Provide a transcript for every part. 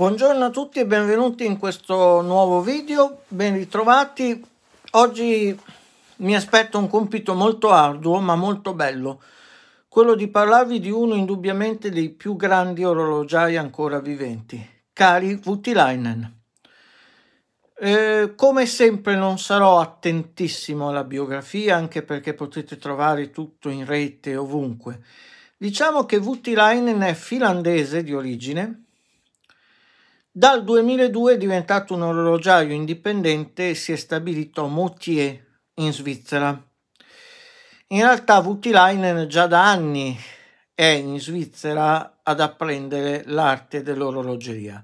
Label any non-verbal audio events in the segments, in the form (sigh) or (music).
Buongiorno a tutti e benvenuti in questo nuovo video, ben ritrovati. Oggi mi aspetto un compito molto arduo ma molto bello, quello di parlarvi di uno indubbiamente dei più grandi orologiai ancora viventi, cari Vutilainen. Eh, come sempre non sarò attentissimo alla biografia anche perché potete trovare tutto in rete ovunque. Diciamo che Vutilainen è finlandese di origine, dal 2002 è diventato un orologiaio indipendente e si è stabilito a Moutier in Svizzera. In realtà Vutilainen già da anni è in Svizzera ad apprendere l'arte dell'orologeria.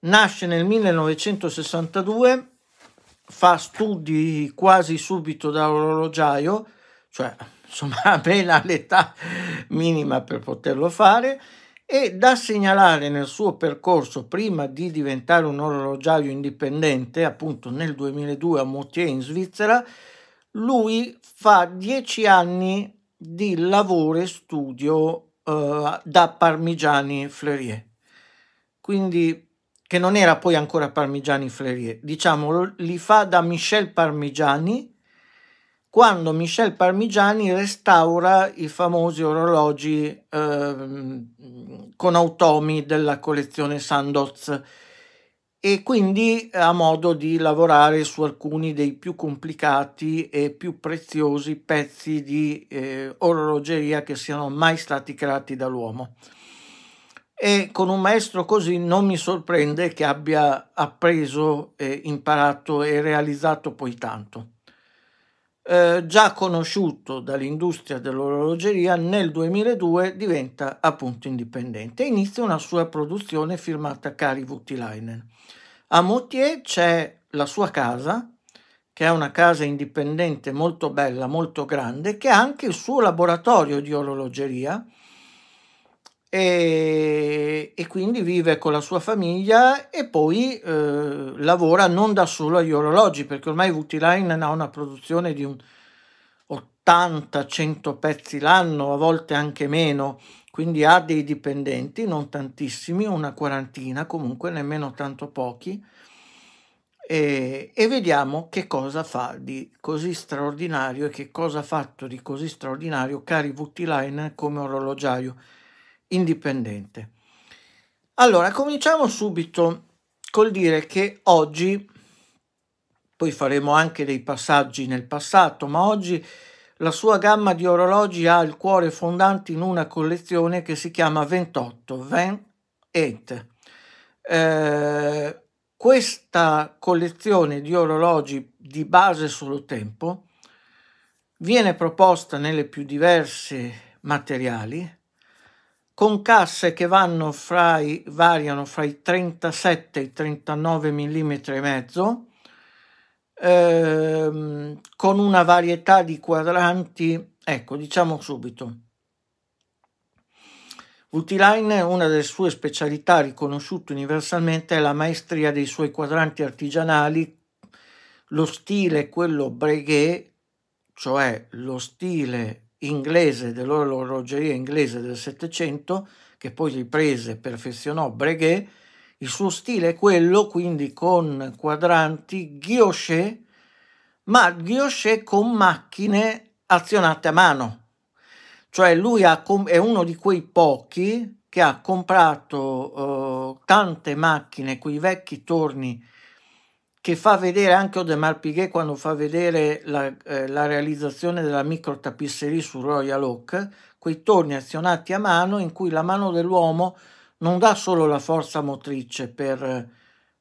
Nasce nel 1962, fa studi quasi subito da orologiaio, cioè insomma (laughs) appena all'età minima per poterlo fare, e da segnalare nel suo percorso prima di diventare un orologiaio indipendente, appunto nel 2002 a Moutier in Svizzera, lui fa dieci anni di lavoro e studio eh, da Parmigiani Fleurier, quindi che non era poi ancora Parmigiani Fleurier, diciamo li fa da Michel Parmigiani quando Michel Parmigiani restaura i famosi orologi eh, con automi della collezione Sandoz e quindi ha modo di lavorare su alcuni dei più complicati e più preziosi pezzi di eh, orologeria che siano mai stati creati dall'uomo. E con un maestro così non mi sorprende che abbia appreso, eh, imparato e realizzato poi tanto eh, già conosciuto dall'industria dell'orologeria, nel 2002 diventa appunto indipendente e inizia una sua produzione firmata Cari Vutilainen. A Moutier c'è la sua casa, che è una casa indipendente molto bella, molto grande, che ha anche il suo laboratorio di orologeria, e, e, quindi vive con la sua famiglia e poi eh, lavora non da solo agli orologi perché ormai Vutilainen ha una produzione di 80-100 pezzi l'anno, a volte anche meno, quindi ha dei dipendenti, non tantissimi, una quarantina comunque, nemmeno tanto pochi. E, e vediamo che cosa fa di così straordinario e che cosa ha fatto di così straordinario Cari Vutilainen come orologiaio indipendente. Allora, cominciamo subito col dire che oggi, poi faremo anche dei passaggi nel passato, ma oggi la sua gamma di orologi ha il cuore fondante in una collezione che si chiama 28, 28. Eh, questa collezione di orologi di base solo tempo viene proposta nelle più diverse materiali, con casse che vanno fra i, variano fra i 37 e i 39 mm e mezzo, ehm, con una varietà di quadranti, ecco, diciamo subito. Utiline, una delle sue specialità riconosciute universalmente, è la maestria dei suoi quadranti artigianali, lo stile, quello breguet, cioè lo stile inglese, dell'orologeria inglese del Settecento, che poi riprese e perfezionò Breguet, il suo stile è quello quindi con quadranti guilloché, ma guilloché con macchine azionate a mano. Cioè lui ha, è uno di quei pochi che ha comprato eh, tante macchine, quei vecchi torni che fa vedere anche Odemar Piguet quando fa vedere la, eh, la realizzazione della micro tapisserie su Royal Oak, quei torni azionati a mano in cui la mano dell'uomo non dà solo la forza motrice per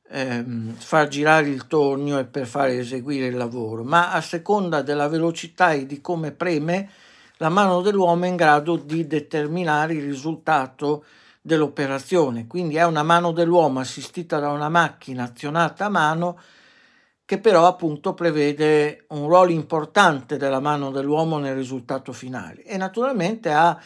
ehm, far girare il tornio e per far eseguire il lavoro, ma a seconda della velocità e di come preme, la mano dell'uomo è in grado di determinare il risultato dell'operazione, quindi è una mano dell'uomo assistita da una macchina azionata a mano che però appunto prevede un ruolo importante della mano dell'uomo nel risultato finale e naturalmente ha,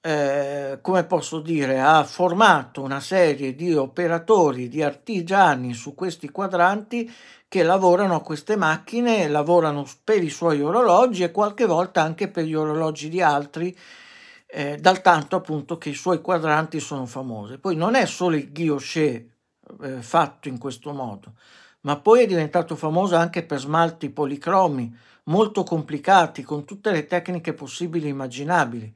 eh, come posso dire, ha formato una serie di operatori, di artigiani su questi quadranti che lavorano a queste macchine, lavorano per i suoi orologi e qualche volta anche per gli orologi di altri eh, dal tanto appunto che i suoi quadranti sono famosi. Poi non è solo il guilloché eh, fatto in questo modo, ma poi è diventato famoso anche per smalti policromi molto complicati con tutte le tecniche possibili e immaginabili.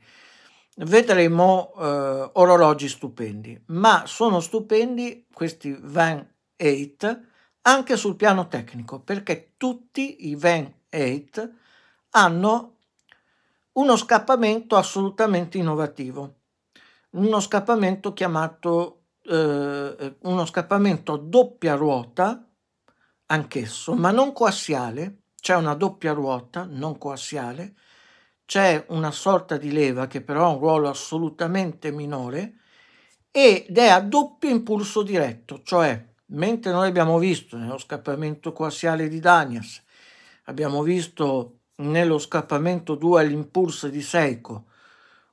Vedremo eh, orologi stupendi, ma sono stupendi questi Van 8 anche sul piano tecnico, perché tutti i Van 8 hanno uno scappamento assolutamente innovativo, uno scappamento chiamato eh, uno scappamento a doppia ruota, anch'esso, ma non coassiale, c'è una doppia ruota non coassiale, c'è una sorta di leva che però ha un ruolo assolutamente minore ed è a doppio impulso diretto, cioè mentre noi abbiamo visto nello scappamento coassiale di Danias, abbiamo visto nello scappamento 2 all'impulso di Seiko,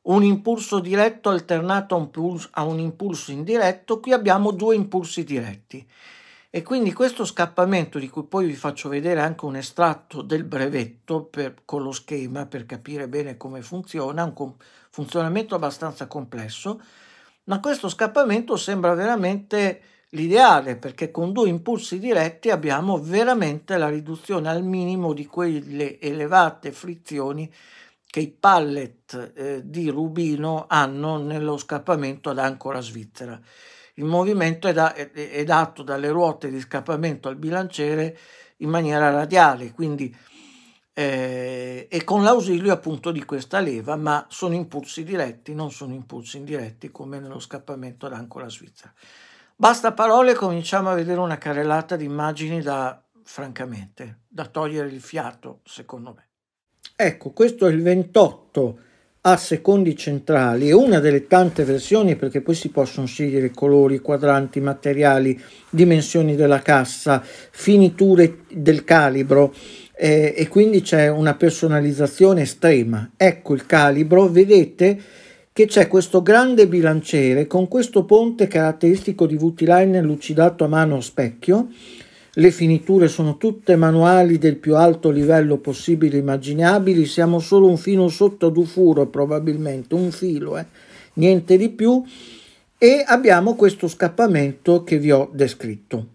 un impulso diretto alternato a un, pulso, a un, impulso indiretto, qui abbiamo due impulsi diretti. E quindi questo scappamento, di cui poi vi faccio vedere anche un estratto del brevetto per, con lo schema per capire bene come funziona, un com- funzionamento abbastanza complesso, ma questo scappamento sembra veramente l'ideale perché con due impulsi diretti abbiamo veramente la riduzione al minimo di quelle elevate frizioni che i pallet eh, di Rubino hanno nello scappamento ad Ancora Svizzera. Il movimento è, da, è, è dato dalle ruote di scappamento al bilanciere in maniera radiale, quindi eh, e con l'ausilio appunto di questa leva, ma sono impulsi diretti, non sono impulsi indiretti come nello scappamento ad Ancora Svizzera. Basta parole e cominciamo a vedere una carrellata di immagini da, francamente, da togliere il fiato, secondo me. Ecco, questo è il 28 a secondi centrali è una delle tante versioni perché poi si possono scegliere colori, quadranti, materiali, dimensioni della cassa, finiture del calibro eh, e quindi c'è una personalizzazione estrema. Ecco il calibro, vedete? che c'è questo grande bilanciere con questo ponte caratteristico di VT-Line lucidato a mano a specchio. Le finiture sono tutte manuali del più alto livello possibile immaginabili, siamo solo un filo sotto ad un furo probabilmente, un filo, eh? niente di più, e abbiamo questo scappamento che vi ho descritto.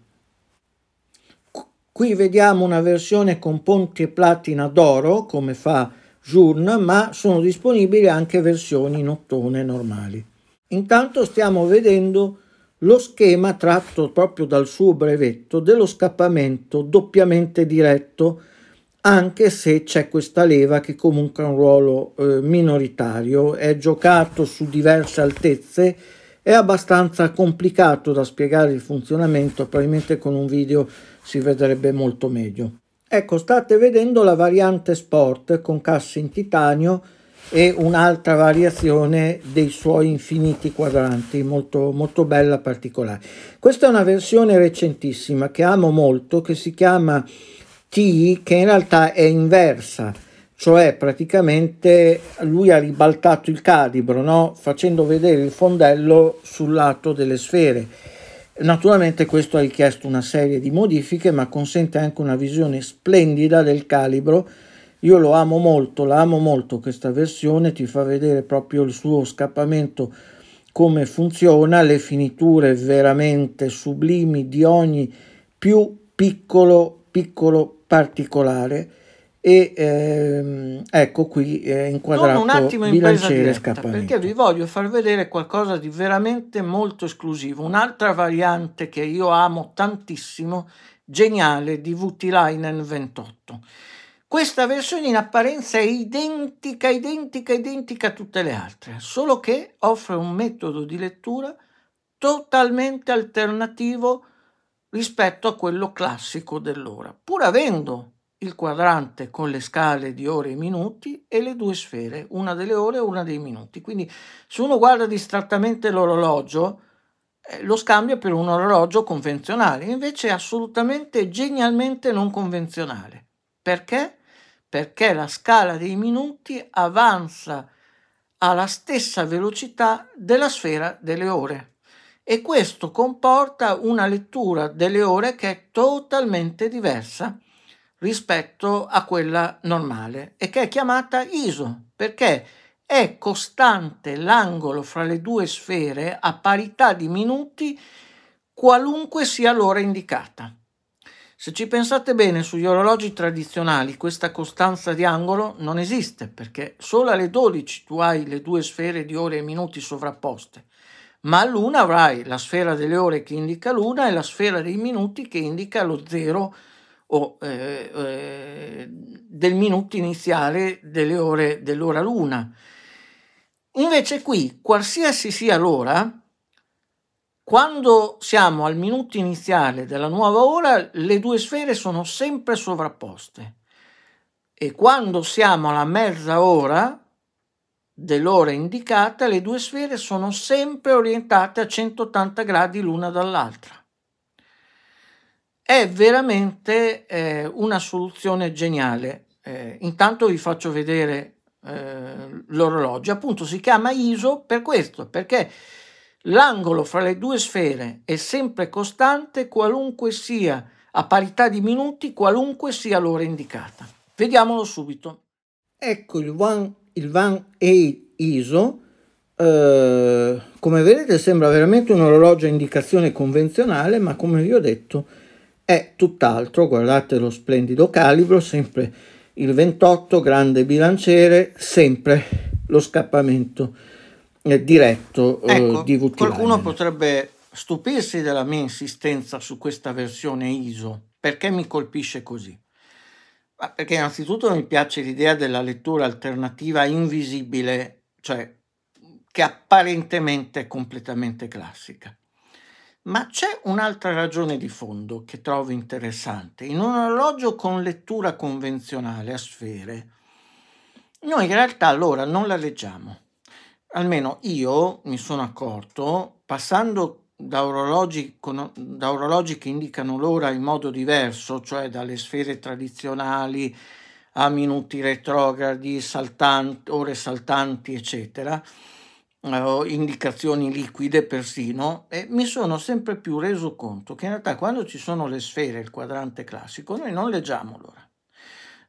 Qui vediamo una versione con ponti e platina d'oro, come fa journe, ma sono disponibili anche versioni nottone normali. Intanto stiamo vedendo lo schema tratto proprio dal suo brevetto dello scappamento doppiamente diretto, anche se c'è questa leva che comunque ha un ruolo eh, minoritario, è giocato su diverse altezze, è abbastanza complicato da spiegare il funzionamento, probabilmente con un video si vedrebbe molto meglio. Ecco, state vedendo la variante Sport con cassa in titanio e un'altra variazione dei suoi infiniti quadranti, molto, molto bella, particolare. Questa è una versione recentissima che amo molto, che si chiama T, che in realtà è inversa, cioè praticamente lui ha ribaltato il calibro, no? facendo vedere il fondello sul lato delle sfere Naturalmente questo ha richiesto una serie di modifiche, ma consente anche una visione splendida del calibro. Io lo amo molto, la amo molto questa versione, ti fa vedere proprio il suo scappamento come funziona, le finiture veramente sublimi di ogni più piccolo piccolo particolare e ehm, ecco qui è inquadrato un attimo in diretta, perché vi voglio far vedere qualcosa di veramente molto esclusivo un'altra variante che io amo tantissimo geniale di VT-Linen 28 questa versione in apparenza è identica identica identica a tutte le altre solo che offre un metodo di lettura totalmente alternativo rispetto a quello classico dell'ora pur avendo il quadrante con le scale di ore e minuti e le due sfere, una delle ore e una dei minuti. Quindi se uno guarda distrattamente l'orologio, eh, lo scambia per un orologio convenzionale, invece è assolutamente genialmente non convenzionale. Perché? Perché la scala dei minuti avanza alla stessa velocità della sfera delle ore e questo comporta una lettura delle ore che è totalmente diversa rispetto a quella normale e che è chiamata ISO perché è costante l'angolo fra le due sfere a parità di minuti qualunque sia l'ora indicata. Se ci pensate bene, sugli orologi tradizionali questa costanza di angolo non esiste perché solo alle 12 tu hai le due sfere di ore e minuti sovrapposte, ma all'una avrai la sfera delle ore che indica l'una e la sfera dei minuti che indica lo zero o eh, eh, del minuto iniziale delle ore dell'ora luna. Invece qui, qualsiasi sia l'ora, quando siamo al minuto iniziale della nuova ora, le due sfere sono sempre sovrapposte. E quando siamo alla mezza ora dell'ora indicata, le due sfere sono sempre orientate a 180 gradi l'una dall'altra è veramente eh, una soluzione geniale. Eh, intanto vi faccio vedere eh, l'orologio, appunto si chiama ISO per questo, perché l'angolo fra le due sfere è sempre costante qualunque sia, a parità di minuti, qualunque sia l'ora indicata. Vediamolo subito. Ecco il One, il one A ISO, eh, come vedete sembra veramente un orologio a indicazione convenzionale, ma come vi ho detto è tutt'altro, guardate lo splendido calibro, sempre il 28, grande bilanciere, sempre lo scappamento eh, diretto eh, ecco, di VT. Qualcuno potrebbe stupirsi della mia insistenza su questa versione ISO, perché mi colpisce così? Ma perché innanzitutto mi piace l'idea della lettura alternativa invisibile, cioè che apparentemente è completamente classica. Ma c'è un'altra ragione di fondo che trovo interessante. In un orologio con lettura convenzionale a sfere, noi in realtà allora non la leggiamo. Almeno io mi sono accorto, passando da orologi, con, da orologi che indicano l'ora in modo diverso, cioè dalle sfere tradizionali a minuti retrogradi, saltanti, ore saltanti, eccetera, eh, indicazioni liquide persino, e mi sono sempre più reso conto che in realtà quando ci sono le sfere, il quadrante classico, noi non leggiamo l'ora.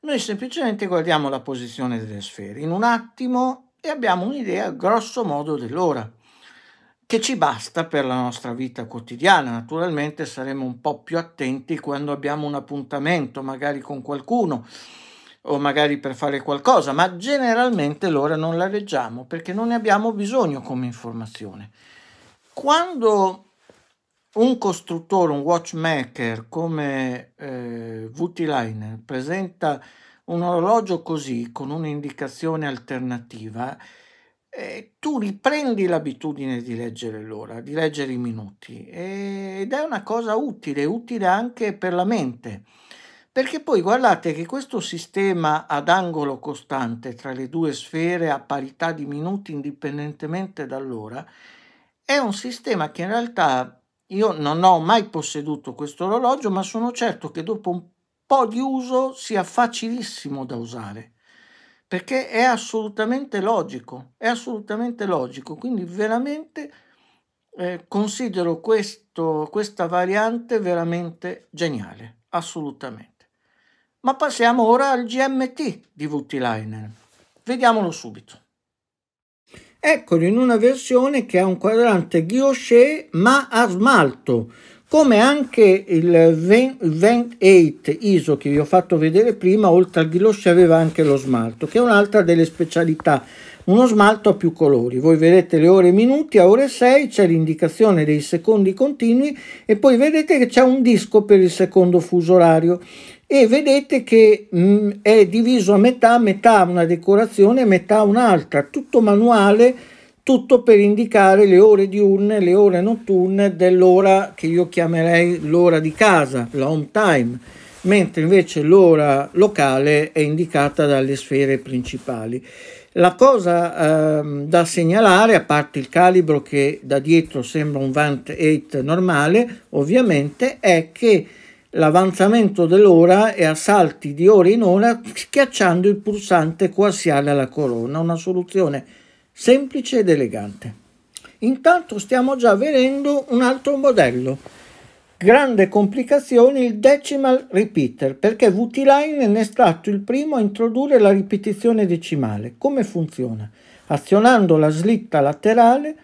Noi semplicemente guardiamo la posizione delle sfere in un attimo e abbiamo un'idea grosso modo dell'ora che ci basta per la nostra vita quotidiana. Naturalmente saremo un po' più attenti quando abbiamo un appuntamento, magari con qualcuno, o magari per fare qualcosa, ma generalmente l'ora non la leggiamo perché non ne abbiamo bisogno come informazione. Quando un costruttore, un watchmaker come eh, VT-Liner presenta un orologio così con un'indicazione alternativa, eh, tu riprendi l'abitudine di leggere l'ora, di leggere i minuti ed è una cosa utile, utile anche per la mente. Perché poi guardate che questo sistema ad angolo costante tra le due sfere a parità di minuti indipendentemente dall'ora è un sistema che in realtà io non ho mai posseduto questo orologio, ma sono certo che dopo un po' di uso sia facilissimo da usare perché è assolutamente logico, è assolutamente logico, quindi veramente eh, considero questo, questa variante veramente geniale, assolutamente. Ma passiamo ora al GMT di Vutilainen. Vediamolo subito. Eccolo in una versione che ha un quadrante guilloché ma a smalto, come anche il 28 ISO che vi ho fatto vedere prima, oltre al guilloché aveva anche lo smalto, che è un'altra delle specialità, uno smalto a più colori. Voi vedete le ore e minuti, a ore 6 c'è l'indicazione dei secondi continui e poi vedete che c'è un disco per il secondo fuso orario e vedete che mh, mm, è diviso a metà, metà una decorazione, metà un'altra, tutto manuale, tutto per indicare le ore diurne, le ore notturne dell'ora che io chiamerei l'ora di casa, la home time, mentre invece l'ora locale è indicata dalle sfere principali. La cosa eh, da segnalare, a parte il calibro che da dietro sembra un Vant 8 normale, ovviamente, è che l'avanzamento dell'ora e a salti di ora in ora schiacciando il pulsante coassiale alla corona, una soluzione semplice ed elegante. Intanto stiamo già vedendo un altro modello. Grande complicazione il decimal repeater, perché VT-Line è stato il primo a introdurre la ripetizione decimale. Come funziona? Azionando la slitta laterale,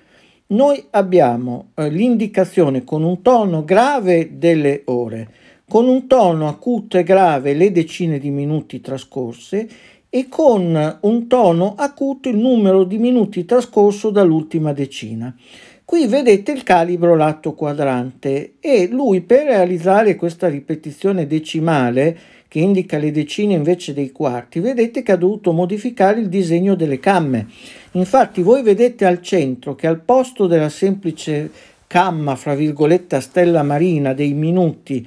noi abbiamo eh, l'indicazione con un tono grave delle ore, con un tono acuto e grave le decine di minuti trascorse e con un tono acuto il numero di minuti trascorso dall'ultima decina. Qui vedete il calibro lato quadrante e lui per realizzare questa ripetizione decimale che indica le decine invece dei quarti, vedete che ha dovuto modificare il disegno delle camme. Infatti voi vedete al centro che al posto della semplice camma, fra virgolette, stella marina dei minuti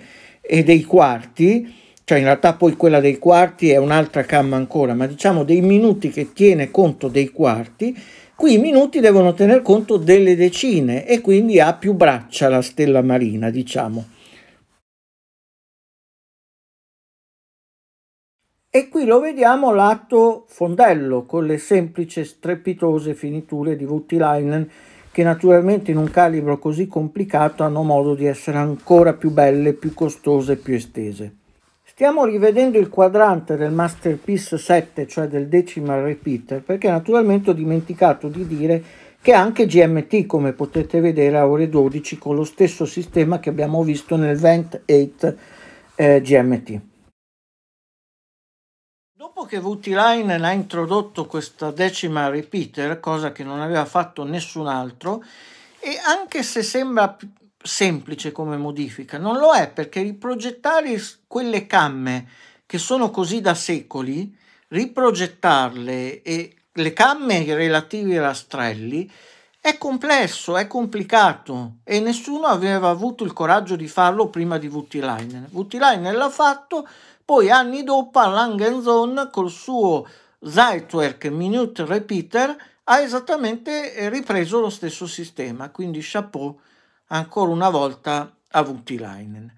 e dei quarti, cioè in realtà poi quella dei quarti è un'altra camma ancora, ma diciamo dei minuti che tiene conto dei quarti, qui i minuti devono tener conto delle decine e quindi ha più braccia la stella marina, diciamo. E qui lo vediamo lato fondello con le semplici strepitose finiture di Vutilainen che naturalmente in un calibro così complicato hanno modo di essere ancora più belle, più costose e più estese. Stiamo rivedendo il quadrante del Masterpiece 7, cioè del decimal repeater, perché naturalmente ho dimenticato di dire che anche GMT, come potete vedere a ore 12, con lo stesso sistema che abbiamo visto nel 28 eh, GMT. Dopo che Vutilainen ha introdotto questa decima repeater, cosa che non aveva fatto nessun altro, e anche se sembra semplice come modifica, non lo è perché riprogettare quelle camme che sono così da secoli, riprogettarle e le camme relative ai rastrelli è complesso, è complicato e nessuno aveva avuto il coraggio di farlo prima di Vutilainen. Vutilainen l'ha fatto, poi anni dopo Langenzon col suo Zeitwerk Minute Repeater ha esattamente eh, ripreso lo stesso sistema, quindi chapeau ancora una volta a Vutilainen.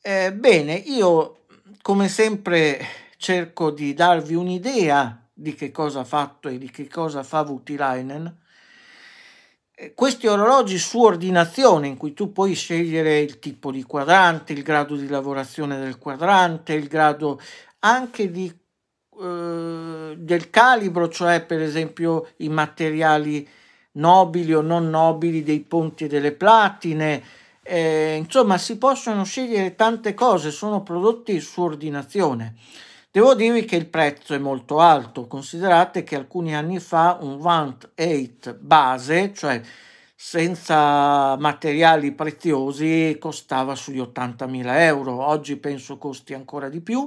Eh, bene, io come sempre cerco di darvi un'idea di che cosa ha fatto e di che cosa fa Vutilainen eh, questi orologi su ordinazione in cui tu puoi scegliere il tipo di quadrante, il grado di lavorazione del quadrante, il grado anche di, eh, del calibro, cioè per esempio i materiali nobili o non nobili dei ponti e delle platine, eh, insomma si possono scegliere tante cose, sono prodotti su ordinazione. Devo dirvi che il prezzo è molto alto, considerate che alcuni anni fa un Vant 8 base, cioè senza materiali preziosi, costava sugli 80.000 euro, oggi penso costi ancora di più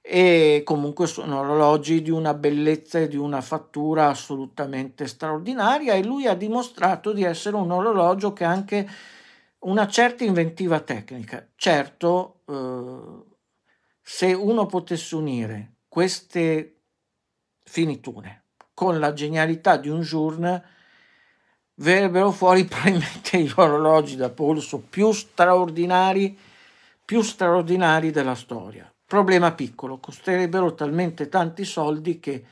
e comunque sono orologi di una bellezza e di una fattura assolutamente straordinaria e lui ha dimostrato di essere un orologio che ha anche una certa inventiva tecnica. Certo, eh, se uno potesse unire queste finiture con la genialità di un jour verrebbero fuori (laughs) probabilmente gli orologi da polso più straordinari, più straordinari della storia. Problema piccolo, costerebbero talmente tanti soldi che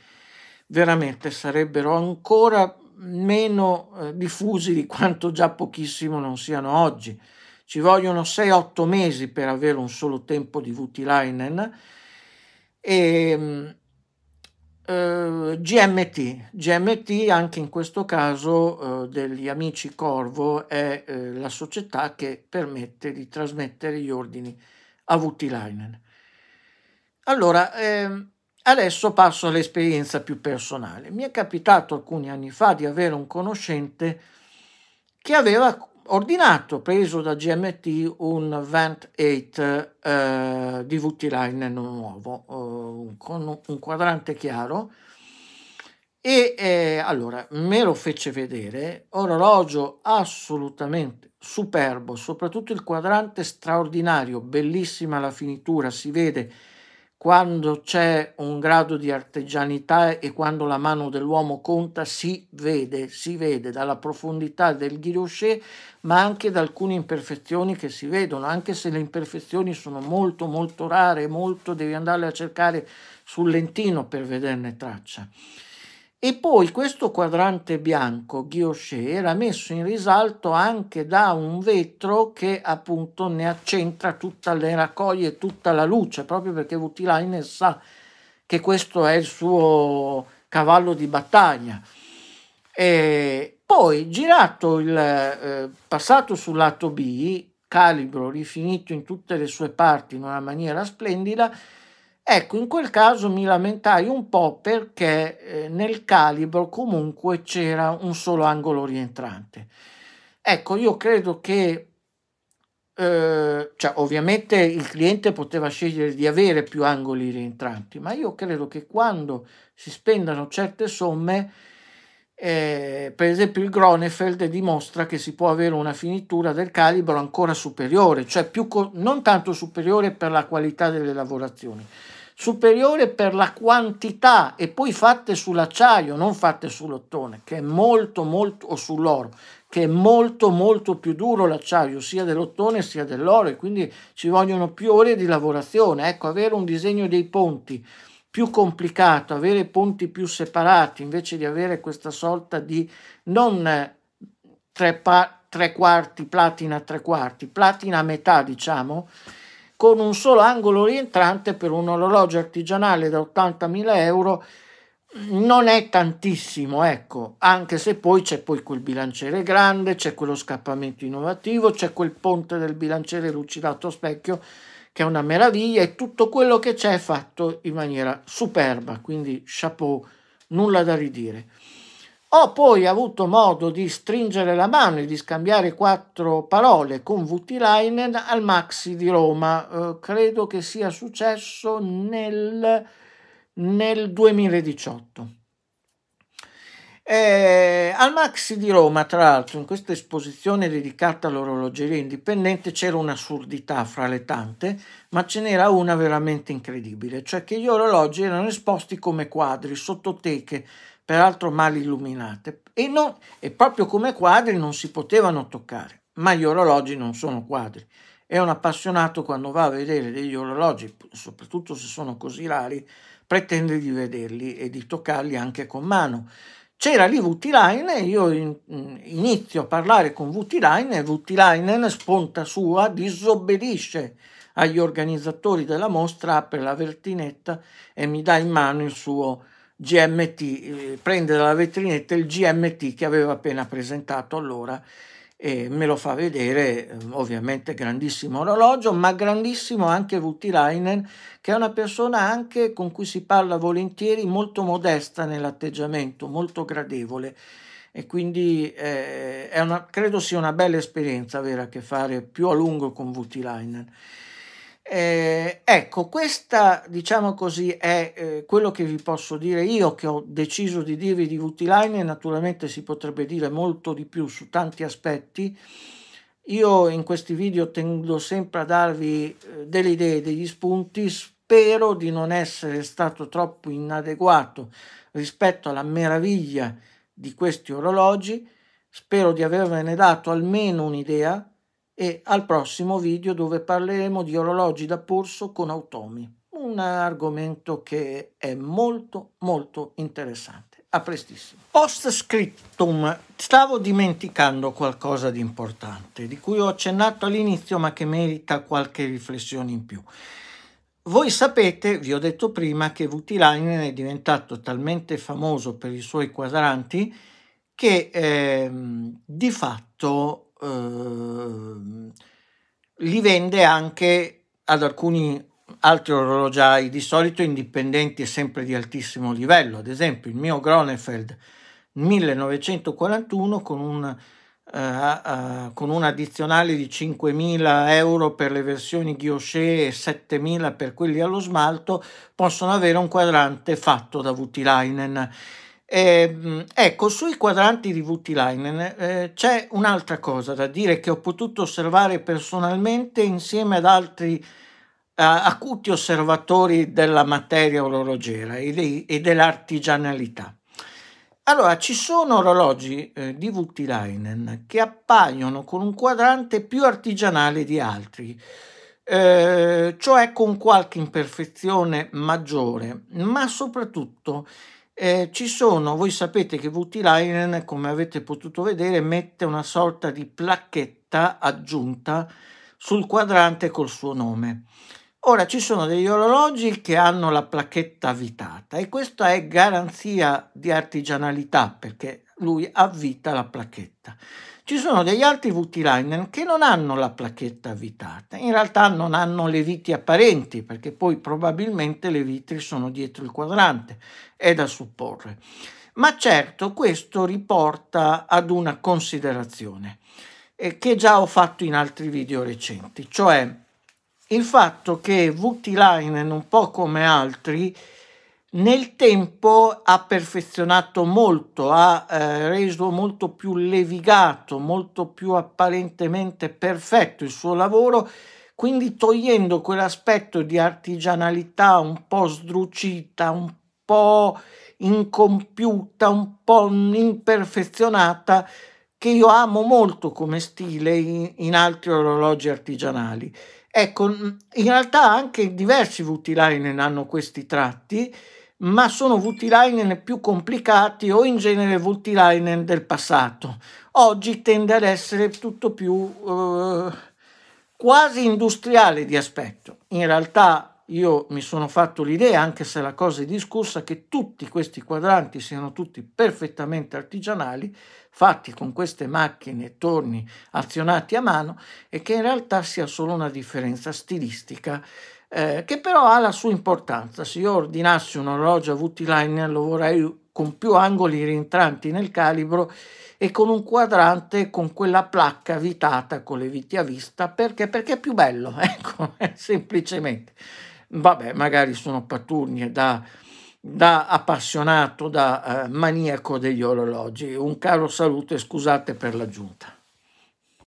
veramente sarebbero ancora meno eh, diffusi di quanto già pochissimo non siano oggi ci vogliono 6-8 mesi per avere un solo tempo di Linen. e ehm, eh, GMT, GMT anche in questo caso eh, degli amici Corvo è eh, la società che permette di trasmettere gli ordini a Vutilainen. Allora, ehm, adesso passo all'esperienza più personale. Mi è capitato alcuni anni fa di avere un conoscente che aveva ordinato, preso da GMT, un Vent 8 eh, di line nuovo, eh, con un quadrante chiaro, e eh, allora me lo fece vedere, orologio assolutamente superbo, soprattutto il quadrante straordinario, bellissima la finitura, si vede quando c'è un grado di artigianità e quando la mano dell'uomo conta si vede, si vede dalla profondità del guirochet ma anche da alcune imperfezioni che si vedono, anche se le imperfezioni sono molto molto rare, molto devi andarle a cercare sul lentino per vederne traccia. E poi questo quadrante bianco Guilloché era messo in risalto anche da un vetro che appunto ne accentra tutta, ne raccoglie tutta la luce, proprio perché Vutilainen sa che questo è il suo cavallo di battaglia. E poi girato il eh, passato sul lato B, calibro rifinito in tutte le sue parti in una maniera splendida, Ecco, in quel caso mi lamentai un po' perché eh, nel calibro comunque c'era un solo angolo rientrante. Ecco, io credo che, eh, cioè, ovviamente il cliente poteva scegliere di avere più angoli rientranti, ma io credo che quando si spendano certe somme, eh, per esempio il Gronefeld dimostra che si può avere una finitura del calibro ancora superiore, cioè più non tanto superiore per la qualità delle lavorazioni, superiore per la quantità e poi fatte sull'acciaio, non fatte sull'ottone, che è molto molto o sull'oro, che è molto molto più duro l'acciaio sia dell'ottone sia dell'oro e quindi ci vogliono più ore di lavorazione. Ecco, avere un disegno dei ponti più complicato, avere ponti più separati invece di avere questa sorta di non tre, tre quarti platina, tre quarti, platina a metà diciamo, con un solo angolo rientrante per un orologio artigianale da 80.000 euro non è tantissimo, ecco, anche se poi c'è poi quel bilanciere grande, c'è quello scappamento innovativo, c'è quel ponte del bilanciere lucidato specchio che è una meraviglia e tutto quello che c'è è fatto in maniera superba, quindi chapeau, nulla da ridire. Ho poi avuto modo di stringere la mano e di scambiare quattro parole con Vutilainen al Maxi di Roma, eh, credo che sia successo nel, nel 2018. Eh, al Maxi di Roma, tra l'altro, in questa esposizione dedicata all'orologeria indipendente c'era un'assurdità fra le tante, ma ce n'era una veramente incredibile, cioè che gli orologi erano esposti come quadri, sottoteche, peraltro mal illuminate, e, non, e proprio come quadri non si potevano toccare, ma gli orologi non sono quadri. È un appassionato quando va a vedere degli orologi, soprattutto se sono così rari, pretende di vederli e di toccarli anche con mano. C'era lì Vutilainen e io in, inizio a parlare con Vutilainen e Vutilainen, sponta sua, disobbedisce agli organizzatori della mostra, apre la vertinetta e mi dà in mano il suo GMT, eh, prende dalla vetrinetta il GMT che aveva appena presentato allora e me lo fa vedere, eh, ovviamente grandissimo orologio, ma grandissimo anche Rutilainen, che è una persona anche con cui si parla volentieri, molto modesta nell'atteggiamento, molto gradevole e quindi eh, una, credo sia una bella esperienza avere a che fare più a lungo con Vutilainen. Eh, ecco, questa diciamo così è eh, quello che vi posso dire io che ho deciso di dirvi di Vutilainen, naturalmente si potrebbe dire molto di più su tanti aspetti. Io in questi video tendo sempre a darvi eh, delle idee, degli spunti, spero di non essere stato troppo inadeguato rispetto alla meraviglia di questi orologi, spero di avervene dato almeno un'idea e al prossimo video dove parleremo di orologi da polso con automi, un argomento che è molto molto interessante. A prestissimo. Post scriptum, stavo dimenticando qualcosa di importante, di cui ho accennato all'inizio ma che merita qualche riflessione in più. Voi sapete, vi ho detto prima, che Vutilainen è diventato talmente famoso per i suoi quadranti che eh, di fatto eh, li vende anche ad alcuni altri orologiai, di solito indipendenti e sempre di altissimo livello. Ad esempio, il mio Gronefeld 1941 con un Uh, uh, con un addizionale di 5.000 euro per le versioni Guilloché e 7.000 per quelli allo smalto, possono avere un quadrante fatto da VT Linen. Eh, ecco, sui quadranti di Vutilainen eh, c'è un'altra cosa da dire che ho potuto osservare personalmente insieme ad altri eh, acuti osservatori della materia orologera e, dei, e dell'artigianalità. Allora, ci sono orologi eh, di Leinen che appaiono con un quadrante più artigianale di altri, eh, cioè con qualche imperfezione maggiore, ma soprattutto eh, ci sono, voi sapete che Linen, come avete potuto vedere, mette una sorta di placchetta aggiunta sul quadrante col suo nome. Ora ci sono degli orologi che hanno la placchetta avvitata e questa è garanzia di artigianalità perché lui avvita la placchetta. Ci sono degli altri VT-Liner che non hanno la placchetta avvitata, in realtà non hanno le viti apparenti perché poi probabilmente le vitri sono dietro il quadrante, è da supporre. Ma certo questo riporta ad una considerazione eh, che già ho fatto in altri video recenti, cioè il fatto che VT-Liner un po' come altri nel tempo ha perfezionato molto, ha eh, reso molto più levigato, molto più apparentemente perfetto il suo lavoro, quindi togliendo quell'aspetto di artigianalità un po' sdrucita, un po' incompiuta, un po' imperfezionata che io amo molto come stile in, in altri orologi artigianali. Ecco, in realtà anche diversi Vutilainen hanno questi tratti, ma sono Vultirainen più complicati o in genere Vultirainen del passato. Oggi tende ad essere tutto più eh, quasi industriale di aspetto. In realtà io mi sono fatto l'idea, anche se la cosa è discussa, che tutti questi quadranti siano tutti perfettamente artigianali, fatti con queste macchine e torni azionati a mano e che in realtà sia solo una differenza stilistica eh, che però ha la sua importanza. Se io ordinassi un orologio a VT-Line lo vorrei con più angoli rientranti nel calibro e con un quadrante con quella placca vitata con le viti a vista perché, perché è più bello, (laughs) ecco, semplicemente. Vabbè, magari sono paturnie da, da appassionato, da eh, maniaco degli orologi. Un caro saluto e scusate per l'aggiunta.